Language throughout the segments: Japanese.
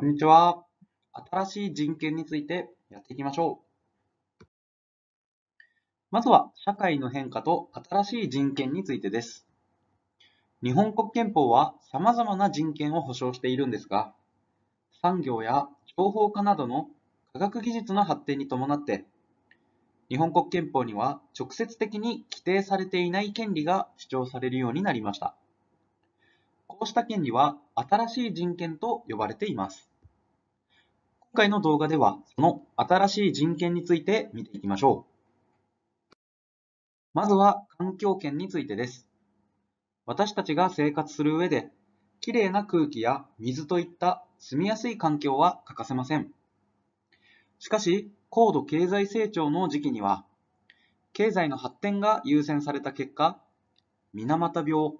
こんにちは。新しい人権についてやっていきましょう。まずは、社会の変化と新しい人権についてです。日本国憲法は様々な人権を保障しているんですが、産業や情報化などの科学技術の発展に伴って、日本国憲法には直接的に規定されていない権利が主張されるようになりました。こうした権利は新しい人権と呼ばれています。回の動画では、その新しい人権について見ていきましょう。まずは環境権についてです。私たちが生活する上で、きれいな空気や水といった住みやすい環境は欠かせません。しかし、高度経済成長の時期には、経済の発展が優先された結果、水俣病、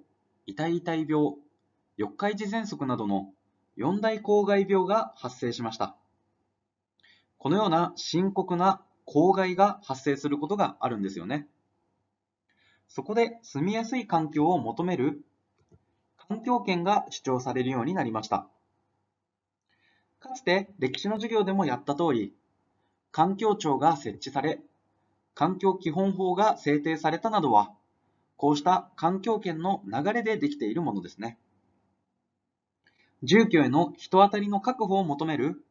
痛い痛い病、四日市喘息などの四大公害病が発生しました。このような深刻な公害が発生することがあるんですよね。そこで住みやすい環境を求める環境権が主張されるようになりました。かつて歴史の授業でもやった通り、環境庁が設置され、環境基本法が制定されたなどは、こうした環境権の流れでできているものですね。住居への人当たりの確保を求める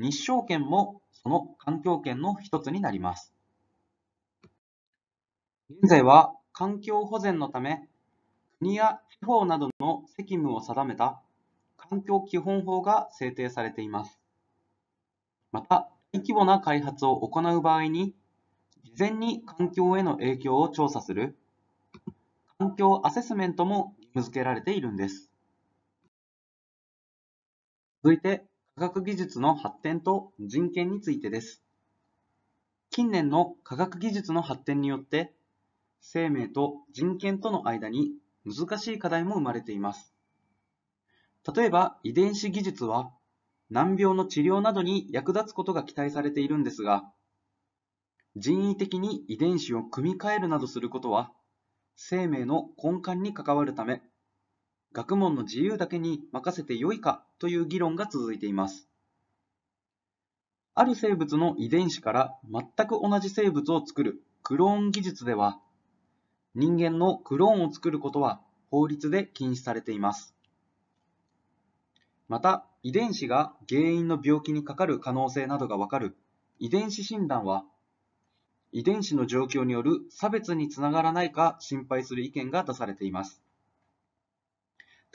日照圏もその環境圏の一つになります。現在は環境保全のため、国や地方などの責務を定めた環境基本法が制定されています。また、大規模な開発を行う場合に、事前に環境への影響を調査する環境アセスメントも義務付けられているんです。続いて、科学技術の発展と人権についてです。近年の科学技術の発展によって、生命と人権との間に難しい課題も生まれています。例えば遺伝子技術は難病の治療などに役立つことが期待されているんですが、人為的に遺伝子を組み替えるなどすることは、生命の根幹に関わるため、学問の自由だけに任せてよいかという議論が続いています。ある生物の遺伝子から全く同じ生物を作るクローン技術では、人間のクローンを作ることは法律で禁止されています。また、遺伝子が原因の病気にかかる可能性などがわかる遺伝子診断は、遺伝子の状況による差別につながらないか心配する意見が出されています。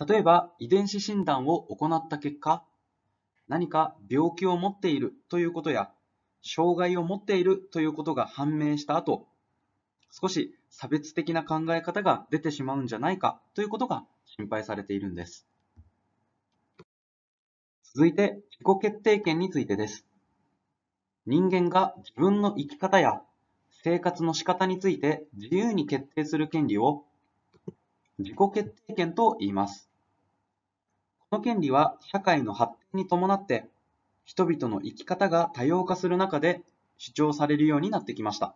例えば遺伝子診断を行った結果、何か病気を持っているということや、障害を持っているということが判明した後、少し差別的な考え方が出てしまうんじゃないかということが心配されているんです。続いて自己決定権についてです。人間が自分の生き方や生活の仕方について自由に決定する権利を自己決定権と言います。この権利は社会の発展に伴って、人々の生き方が多様化する中で主張されるようになってきました。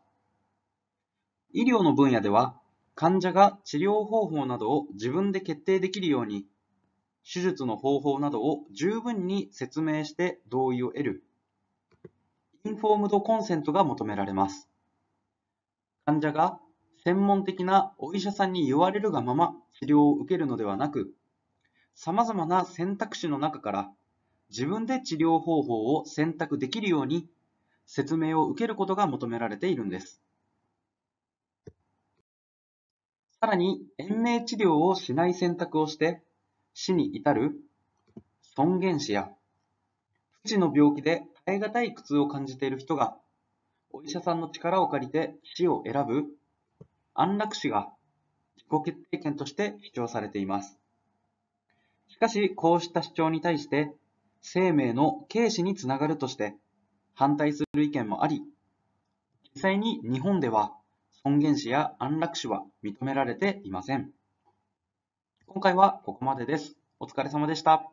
医療の分野では、患者が治療方法などを自分で決定できるように、手術の方法などを十分に説明して同意を得る、インフォームドコンセントが求められます。患者が専門的なお医者さんに言われるがまま治療を受けるのではなく、様々な選択肢の中から自分で治療方法を選択できるように説明を受けることが求められているんです。さらに、延命治療をしない選択をして死に至る尊厳死や不治の病気で耐え難い苦痛を感じている人がお医者さんの力を借りて死を選ぶ安楽死が自己決定権として主張されています。しかし、こうした主張に対して、生命の軽視につながるとして反対する意見もあり、実際に日本では尊厳死や安楽死は認められていません。今回はここまでです。お疲れ様でした。